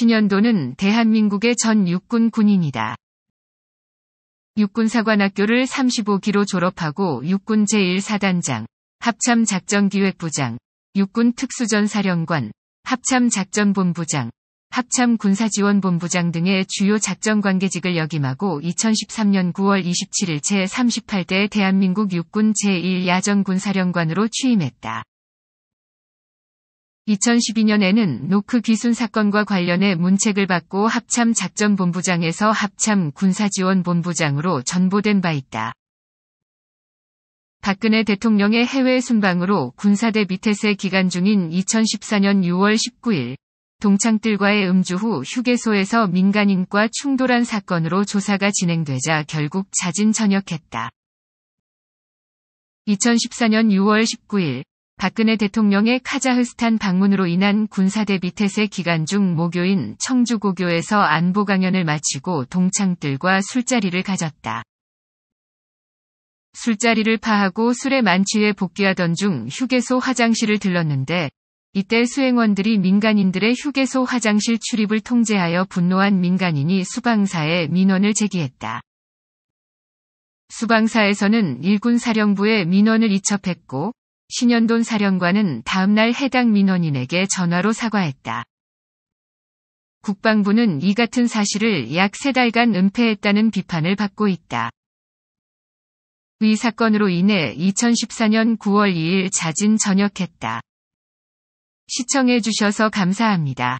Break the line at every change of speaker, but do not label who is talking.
1910년도는 대한민국의 전 육군 군인이다. 육군사관학교를 35기로 졸업하고 육군 제1사단장, 합참작전기획부장, 육군 특수전사령관, 합참작전본부장, 합참군사지원본부장 등의 주요 작전 관계직을 역임하고 2013년 9월 27일 제38대 대한민국 육군 제1야전군사령관으로 취임했다. 2012년에는 노크 귀순 사건과 관련해 문책을 받고 합참 작전본부장에서 합참 군사지원본부장으로 전보된 바 있다. 박근혜 대통령의 해외 순방으로 군사대 밑에세 기간 중인 2014년 6월 19일 동창들과의 음주 후 휴게소에서 민간인과 충돌한 사건으로 조사가 진행되자 결국 자진 전역했다. 2014년 6월 19일 박근혜 대통령의 카자흐스탄 방문으로 인한 군사대비 태세 기간 중 모교인 청주고교에서 안보 강연을 마치고 동창들과 술자리를 가졌다. 술자리를 파하고 술에 만취해 복귀하던 중 휴게소 화장실을 들렀는데 이때 수행원들이 민간인들의 휴게소 화장실 출입을 통제하여 분노한 민간인이 수방사에 민원을 제기했다. 수방사에서는 일군 사령부에 민원을 이첩했고 신현돈 사령관은 다음날 해당 민원인에게 전화로 사과했다. 국방부는 이 같은 사실을 약 3달간 은폐했다는 비판을 받고 있다. 위 사건으로 인해 2014년 9월 2일 자진 전역했다. 시청해주셔서
감사합니다.